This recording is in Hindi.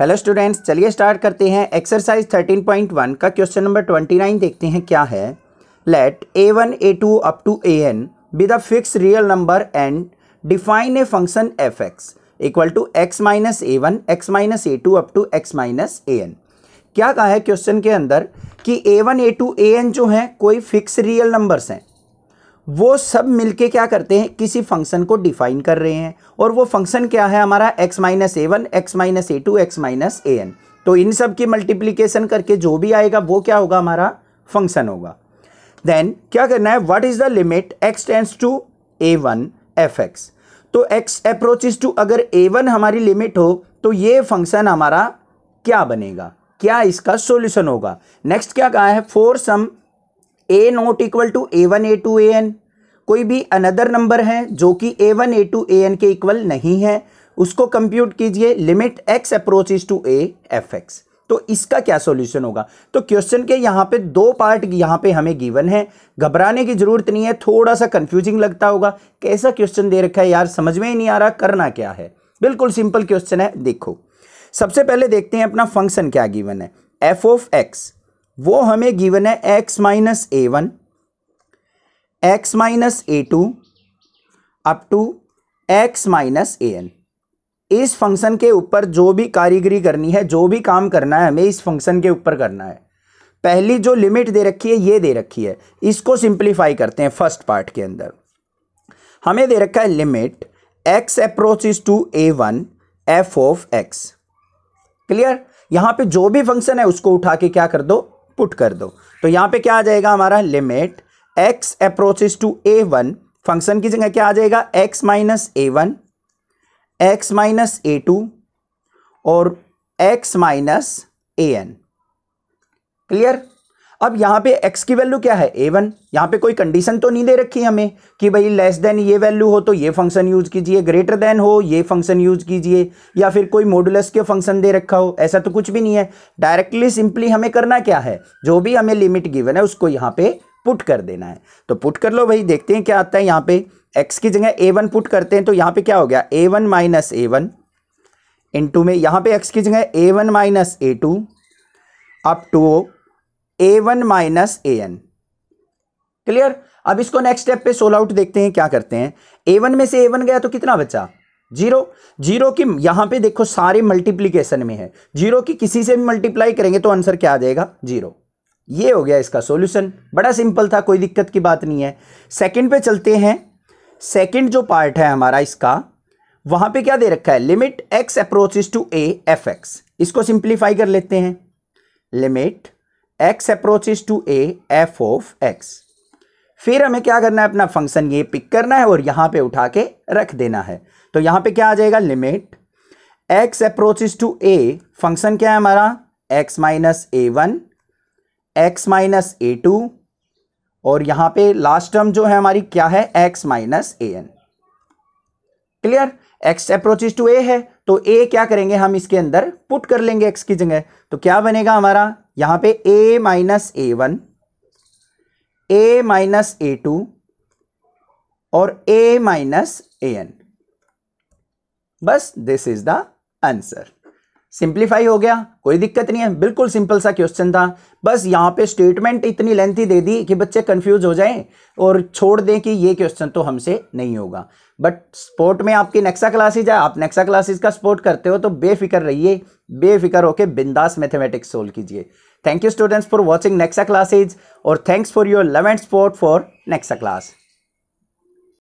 हेलो स्टूडेंट्स चलिए स्टार्ट करते हैं एक्सरसाइज 13.1 का क्वेश्चन नंबर 29 देखते हैं क्या है let A one A two up to A N with a fix real number and define a function F X equal to x minus A one x minus A two up to x minus A N क्या कहा है क्वेश्चन के अंदर कि A one A two A N जो हैं कोई फिक्स रियल नंबर्स हैं वो सब मिलके क्या करते हैं किसी फंक्शन को डिफाइन कर रहे हैं और वो फंक्शन क्या है हमारा x माइनस ए वन एक्स माइनस ए टू एक्स माइनस ए एन तो इन सब की मल्टीप्लीकेशन करके जो भी आएगा वो क्या होगा हमारा फंक्शन होगा देन क्या करना है what is the limit X tends to A one F X तो एक्स अप्रोचेज टू अगर ए वन हमारी लिमिट हो तो ये फंक्शन हमारा क्या बनेगा क्या इसका सॉल्यूशन होगा नेक्स्ट क्या कहा है for some A not equal to A one A two A N कोई भी अनदर नंबर है जो कि A one A two A N के इक्वल नहीं है उसको कंप्यूट कीजिए limit x approach is to A F X तो इसका क्या सॉल्यूशन होगा तो क्वेश्चन के यहाँ पे दो पार्ट यहाँ पे हमें गिवन है घबराने की जरूरत नहीं है थोड़ा सा कंफ्यूजिंग लगता होगा कैसा क्वेश्चन दे रखा है यार समझ में ही नहीं आ रहा करना क्या है बिल्कुल सिंपल क्वेश्चन है देखो सबसे पहले देखते हैं अपना फंक्शन क्या गिवन है एफ ऑफ एक्स वो हमें गिवन है x minus A one x minus A two up to x minus A n इस फंक्शन के ऊपर जो भी कारीगरी करनी है जो भी काम करना है हमें इस फंक्शन के ऊपर करना है पहली जो लिमिट दे रखी है ये दे रखी है इसको सिंप्लीफाई करते हैं फर्स्ट पार्ट के अंदर हमें दे रखा है limit x approach is to A one f of x clear यहां पे जो भी फंक्शन है उसको उठा के क्या कर दो पुट कर दो तो यहाँ पे क्या आ जाएगा हमारा limit x approaches to A one function की जगह क्या आ जाएगा एक्स माइनस ए वन एक्स माइनस ए टू और एक्स माइनस ए एन क्लियर अब यहाँ पे x की वैल्यू क्या है a1 वन यहाँ पर कोई कंडीशन तो नहीं दे रखी हमें कि भाई लेस देन ये वैल्यू हो तो ये फंक्शन यूज़ कीजिए ग्रेटर देन हो ये फंक्शन यूज़ कीजिए या फिर कोई मॉडुलस के फंक्शन दे रखा हो ऐसा तो कुछ भी नहीं है डायरेक्टली सिंपली हमें करना क्या है जो भी हमें लिमिट गिवन है उसको यहाँ पे पुट कर देना है तो पुट कर लो भाई देखते हैं क्या आता है यहाँ पे एक्स की जगह वन पुट करते हैं तो यहाँ पे क्या हो गया a one minus A one two में यहाँ पे एक्स की जगह a one minus A two up to A one minus A n clear अब इसको नेक्स्ट स्टेप पे सोल आउट देखते हैं क्या करते हैं ए वन में से ए वन गया तो कितना बचा जीरो जीरो की यहां पे देखो सारे मल्टीप्लीकेशन में है जीरो की किसी से भी मल्टीप्लाई करेंगे तो आंसर क्या आ जाएगा जीरो ये हो गया इसका सॉल्यूशन बड़ा सिंपल था कोई दिक्कत की बात नहीं है सेकंड पे चलते हैं सेकंड जो पार्ट है हमारा इसका वहां पे क्या दे रखा है limit x approaches to A F x इसको सिंप्लीफाई कर लेते हैं limit x approaches to A f of x फिर हमें क्या करना है अपना फंक्शन ये पिक करना है और यहां पे उठा के रख देना है तो यहां पे क्या आ जाएगा limit x approaches to a function क्या है हमारा एक्स माइनस ए वन एक्स माइनस ए टू और यहां पे लास्ट टर्म जो है हमारी क्या है x minus A n clear x approaches to a है तो ए क्या करेंगे हम इसके अंदर पुट कर लेंगे एक्स की जगह तो क्या बनेगा हमारा यहां पे a minus A one a minus A two और a माइनस ए एन बस this is the answer simplify हो गया कोई दिक्कत नहीं है बिल्कुल सिंपल सा क्वेश्चन था बस यहाँ पे स्टेटमेंट इतनी लेंथी दे दी कि बच्चे कंफ्यूज हो जाएं और छोड़ दें कि ये क्वेश्चन तो हमसे नहीं होगा बट स्पोर्ट में आपकी नेक्सा क्लासेज है आप नेक्सा क्लासेज का सपोर्ट करते हो तो बेफिक्र रहिए बेफिक्र होकर बिंदास मैथमेटिक्स सोल्व कीजिए thank you students for watching Nexa classes और थैंक्स फॉर योर लेवेंट स्पोर्ट फॉर नेक्सा क्लास